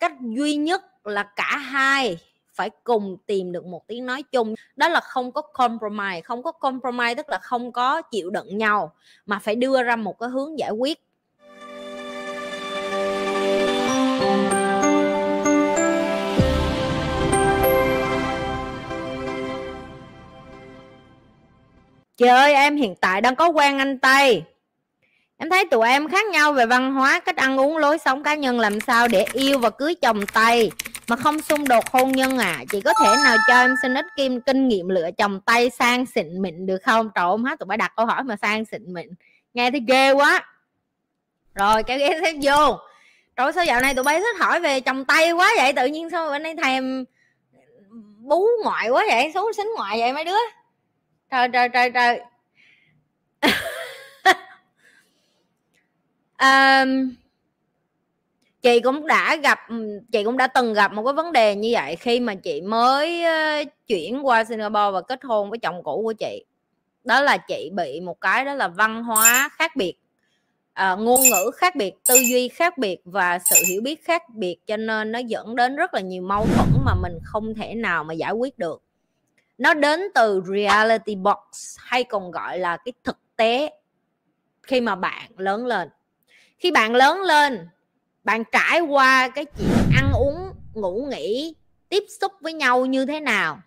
cách duy nhất là cả hai phải cùng tìm được một tiếng nói chung đó là không có compromise không có compromise tức là không có chịu đựng nhau mà phải đưa ra một cái hướng giải quyết trời ơi em hiện tại đang có quen anh tây em thấy tụi em khác nhau về văn hóa cách ăn uống lối sống cá nhân làm sao để yêu và cưới chồng tây mà không xung đột hôn nhân à chị có thể nào cho em xin ít kim kinh nghiệm lựa chồng tây sang xịn mịn được không trời ơi hết tụi bay đặt câu hỏi mà sang xịn mịn nghe thấy ghê quá rồi cái ghé xếp vô trời sao dạo này tụi bay thích hỏi về chồng tây quá vậy tự nhiên sao bên đây thèm bú ngoại quá vậy xuống xính ngoại vậy mấy đứa trời trời trời trời chị cũng đã gặp chị cũng đã từng gặp một cái vấn đề như vậy khi mà chị mới chuyển qua Singapore và kết hôn với chồng cũ của chị đó là chị bị một cái đó là văn hóa khác biệt uh, ngôn ngữ khác biệt tư duy khác biệt và sự hiểu biết khác biệt cho nên nó dẫn đến rất là nhiều mâu thuẫn mà mình không thể nào mà giải quyết được nó đến từ reality box hay còn gọi là cái thực tế khi mà bạn lớn lên khi bạn lớn lên bạn trải qua cái chuyện ăn uống ngủ nghỉ tiếp xúc với nhau như thế nào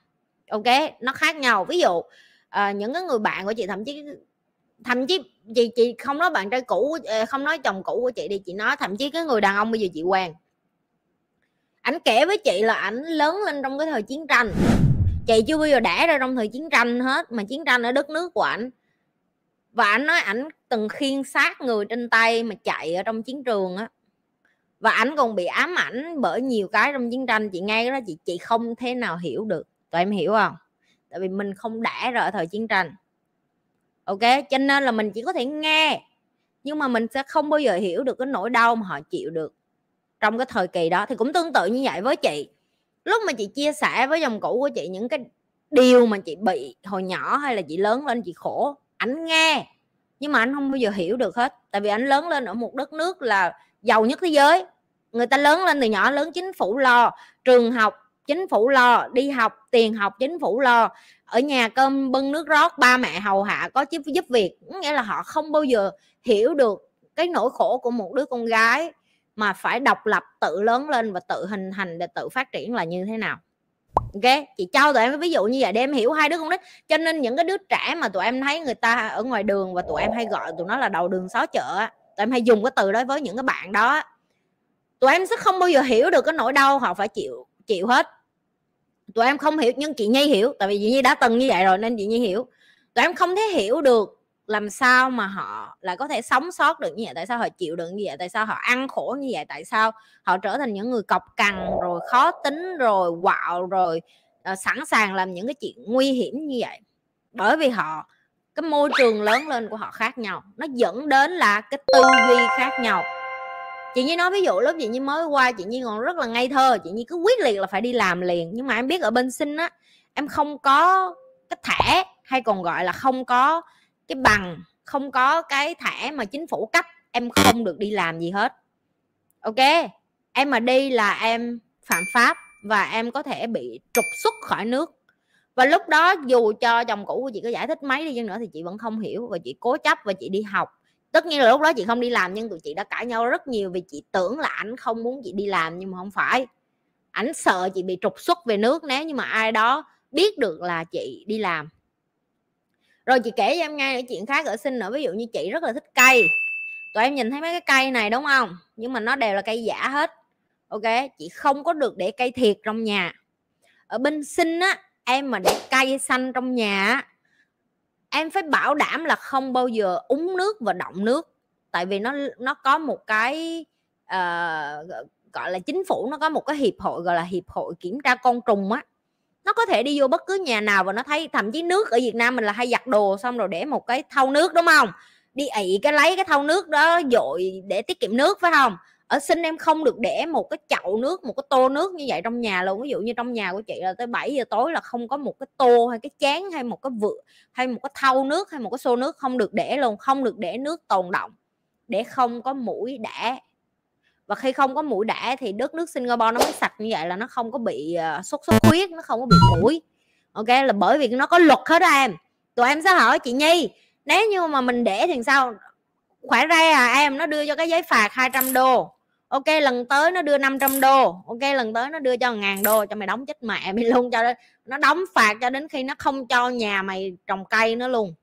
ok nó khác nhau ví dụ uh, những cái người bạn của chị thậm chí thậm chí chị chị không nói bạn trai cũ ờ, không nói chồng cũ của chị đi chị nói thậm chí cái người đàn ông bây giờ chị quen ảnh kể với chị là ảnh lớn lên trong cái thời chiến tranh chị chưa bao giờ đẻ ra trong thời chiến tranh hết mà chiến tranh ở đất nước của ảnh và anh nói ảnh từng khiên sát người trên tay mà chạy ở trong chiến trường á và ảnh còn bị ám ảnh bởi nhiều cái trong chiến tranh chị ngay đó chị chị không thế nào hiểu được tụi em hiểu không tại vì mình không đã rồi ở thời chiến tranh ok cho nên là mình chỉ có thể nghe nhưng mà mình sẽ không bao giờ hiểu được cái nỗi đau mà họ chịu được trong cái thời kỳ đó thì cũng tương tự như vậy với chị lúc mà chị chia sẻ với dòng cũ của chị những cái điều mà chị bị hồi nhỏ hay là chị lớn lên chị khổ ảnh nghe nhưng mà anh không bao giờ hiểu được hết tại vì anh lớn lên ở một đất nước là giàu nhất thế giới người ta lớn lên từ nhỏ lớn chính phủ lo trường học chính phủ lo đi học tiền học chính phủ lo ở nhà cơm bưng nước rót ba mẹ hầu hạ có giúp giúp việc nghĩa là họ không bao giờ hiểu được cái nỗi khổ của một đứa con gái mà phải độc lập tự lớn lên và tự hình thành để tự phát triển là như thế nào ok chị cho tụi em cái ví dụ như vậy để em hiểu hai đứa con nít cho nên những cái đứa trẻ mà tụi em thấy người ta ở ngoài đường và tụi em hay gọi tụi nó là đầu đường xó chợ tụi em hay dùng cái từ đó với những cái bạn đó tụi em sẽ không bao giờ hiểu được cái nỗi đau họ phải chịu chịu hết tụi em không hiểu nhưng chị nhi hiểu tại vì chị nhi đã từng như vậy rồi nên chị nhi hiểu tụi em không thể hiểu được làm sao mà họ lại có thể sống sót được như vậy tại sao họ chịu đựng như vậy tại sao họ ăn khổ như vậy tại sao họ trở thành những người cọc cằn rồi khó tính rồi quạo rồi ờ, sẵn sàng làm những cái chuyện nguy hiểm như vậy bởi vì họ cái môi trường lớn lên của họ khác nhau nó dẫn đến là cái tư duy khác nhau chị như nói ví dụ lớp chị như mới qua chị như còn rất là ngây thơ chị như cứ quyết liệt là phải đi làm liền nhưng mà em biết ở bên sinh á em không có cái thẻ hay còn gọi là không có cái bằng không có cái thẻ mà chính phủ cấp em không được đi làm gì hết ok em mà đi là em phạm pháp và em có thể bị trục xuất khỏi nước và lúc đó dù cho chồng cũ của chị có giải thích mấy đi chăng nữa thì chị vẫn không hiểu và chị cố chấp và chị đi học tất nhiên là lúc đó chị không đi làm nhưng tụi chị đã cãi nhau rất nhiều vì chị tưởng là ảnh không muốn chị đi làm nhưng mà không phải ảnh sợ chị bị trục xuất về nước nếu như mà ai đó biết được là chị đi làm rồi chị kể cho em nghe chuyện khác ở sinh nữa ví dụ như chị rất là thích cây tụi em nhìn thấy mấy cái cây này đúng không nhưng mà nó đều là cây giả hết ok chị không có được để cây thiệt trong nhà ở bên sinh á em mà để cây xanh trong nhà em phải bảo đảm là không bao giờ uống nước và động nước tại vì nó nó có một cái uh, gọi là chính phủ nó có một cái hiệp hội gọi là hiệp hội kiểm tra con trùng á nó có thể đi vô bất cứ nhà nào và nó thấy thậm chí nước ở Việt Nam mình là hay giặt đồ xong rồi để một cái thau nước đúng không đi ị cái lấy cái thau nước đó dội để tiết kiệm nước phải không ở sinh em không được để một cái chậu nước một cái tô nước như vậy trong nhà luôn ví dụ như trong nhà của chị là tới 7 giờ tối là không có một cái tô hay cái chén hay một cái vựa hay một cái thau nước hay một cái xô nước không được để luôn không được để nước tồn động để không có mũi đẻ và khi không có mũi đẻ thì đất nước Singapore nó mới sạch như vậy là nó không có bị ờ, sốt xuất huyết nó không có bị mũi ok là bởi vì nó có luật hết đó em tụi em sẽ hỏi chị Nhi nếu như mà mình để thì sao khỏe ra à em nó đưa cho cái giấy phạt 200 đô ok lần tới nó đưa 500 đô ok lần tới nó đưa cho ngàn đô cho mày đóng chết mẹ mày luôn cho nó đóng phạt cho đến khi nó không cho nhà mày trồng cây nữa luôn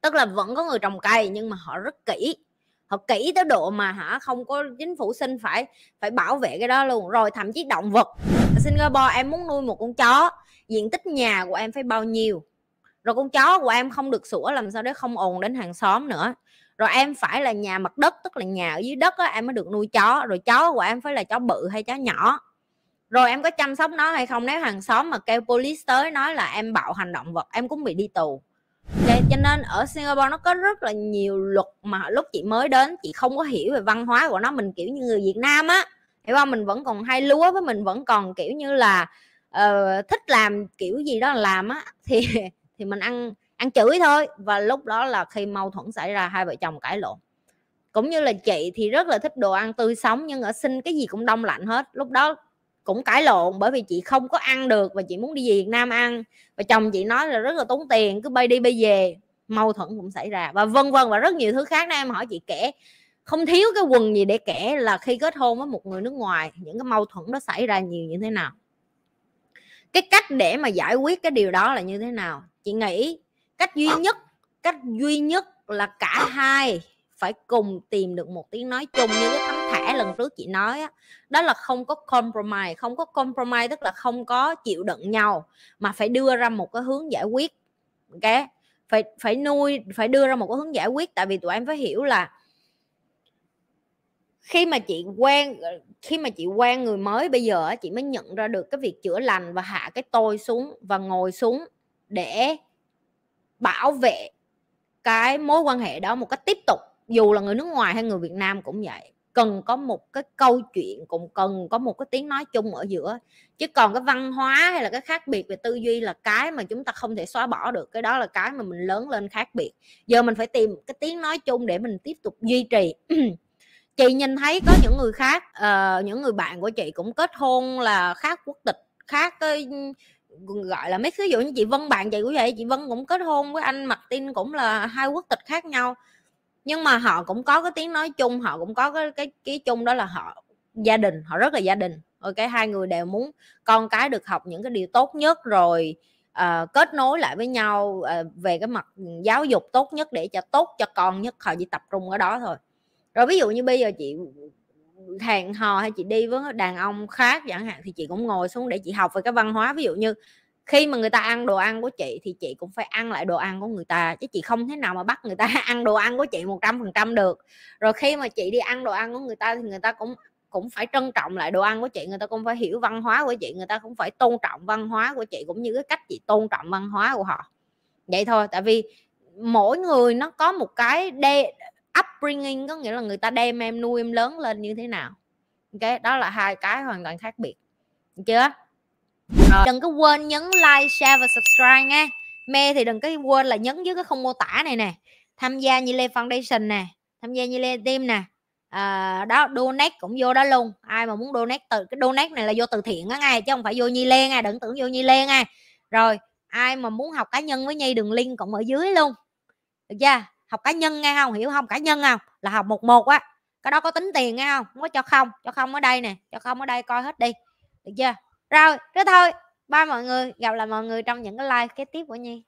tức là vẫn có người trồng cây nhưng mà họ rất kỹ họ kỹ tới độ mà hả không có chính phủ xin phải phải bảo vệ cái đó luôn rồi thậm chí động vật ở Singapore em muốn nuôi một con chó diện tích nhà của em phải bao nhiêu rồi con chó của em không được sủa làm sao để không ồn đến hàng xóm nữa rồi em phải là nhà mặt đất tức là nhà ở dưới đất á, em mới được nuôi chó rồi chó của em phải là chó bự hay chó nhỏ rồi em có chăm sóc nó hay không nếu hàng xóm mà kêu police tới nói là em bạo hành động vật em cũng bị đi tù Vậy dạ, cho nên ở Singapore nó có rất là nhiều luật mà lúc chị mới đến chị không có hiểu về văn hóa của nó mình kiểu như người Việt Nam á hiểu không mình vẫn còn hay lúa với mình vẫn còn kiểu như là uh, thích làm kiểu gì đó làm á thì thì mình ăn ăn chửi thôi và lúc đó là khi mâu thuẫn xảy ra hai vợ chồng cãi lộn cũng như là chị thì rất là thích đồ ăn tươi sống nhưng ở sinh cái gì cũng đông lạnh hết lúc đó cũng cãi lộn bởi vì chị không có ăn được và chị muốn đi về Việt Nam ăn và chồng chị nói là rất là tốn tiền cứ bay đi bay về mâu thuẫn cũng xảy ra và vân vân và rất nhiều thứ khác đó em hỏi chị kể không thiếu cái quần gì để kể là khi kết hôn với một người nước ngoài những cái mâu thuẫn đó xảy ra nhiều như thế nào cái cách để mà giải quyết cái điều đó là như thế nào chị nghĩ cách duy nhất cách duy nhất là cả hai phải cùng tìm được một tiếng nói chung như cái thấm lần trước chị nói á, đó là không có compromise không có compromise tức là không có chịu đựng nhau mà phải đưa ra một cái hướng giải quyết ok phải phải nuôi phải đưa ra một cái hướng giải quyết tại vì tụi em phải hiểu là khi mà chị quen ờ, khi mà chị quen người mới bây giờ chị mới nhận ra được cái việc chữa lành và hạ cái tôi xuống và ngồi xuống để bảo vệ cái mối quan hệ đó một cách tiếp tục dù là người nước ngoài hay người Việt Nam cũng vậy cần có một cái câu chuyện cũng cần có một cái tiếng nói chung ở giữa chứ còn cái văn hóa hay là cái khác biệt về tư duy là cái mà chúng ta không thể xóa bỏ được cái đó là cái mà mình lớn lên khác biệt giờ mình phải tìm cái tiếng nói chung để mình tiếp tục duy trì chị nhìn thấy có những người khác uh, những người bạn của chị cũng kết hôn là khác quốc tịch khác cái gọi là mấy ví dụ như chị Vân bạn chị của vậy chị Vân cũng kết hôn với anh Martin cũng là hai quốc tịch khác nhau nhưng mà họ cũng có cái tiếng nói chung họ cũng có cái cái cái chung đó là họ gia đình họ rất là gia đình ok hai người đều muốn con cái được học những cái điều tốt nhất rồi uh, kết nối lại với nhau uh, về cái mặt giáo dục tốt nhất để cho tốt cho con nhất họ chỉ tập trung ở đó thôi rồi ví dụ như bây giờ chị hẹn hò hay chị đi với đàn ông khác chẳng hạn thì chị cũng ngồi xuống để chị học về cái văn hóa ví dụ như khi mà người ta ăn đồ ăn của chị thì chị cũng phải ăn lại đồ ăn của người ta chứ chị không thế nào mà bắt người ta ăn đồ ăn của chị một trăm phần trăm được rồi khi mà chị đi ăn đồ ăn của người ta thì người ta cũng cũng phải trân trọng lại đồ ăn của chị người ta cũng phải hiểu văn hóa của chị người ta cũng phải tôn trọng văn hóa của chị cũng như cái cách chị tôn trọng văn hóa của họ vậy thôi tại vì mỗi người nó có một cái đe upbringing có nghĩa là người ta đem em nuôi em lớn lên như thế nào ok đó là hai cái hoàn toàn khác biệt Được chưa rồi. đừng có quên nhấn like share và subscribe nha mê thì đừng có quên là nhấn dưới cái không mô tả này nè tham gia như lê foundation nè tham gia như lê team nè à, đó donate cũng vô đó luôn ai mà muốn donate từ cái donate này là vô từ thiện á ngay chứ không phải vô nhi lê ngay đừng tưởng vô nhi lê ngay rồi ai mà muốn học cá nhân với nhi đường link cũng ở dưới luôn được chưa học cá nhân nghe không hiểu không cá nhân không là học một một á cái đó có tính tiền nghe không không có cho không cho không ở đây nè cho không ở đây coi hết đi được chưa rồi cứ thôi ba mọi người gặp lại mọi người trong những cái like kế tiếp của nhi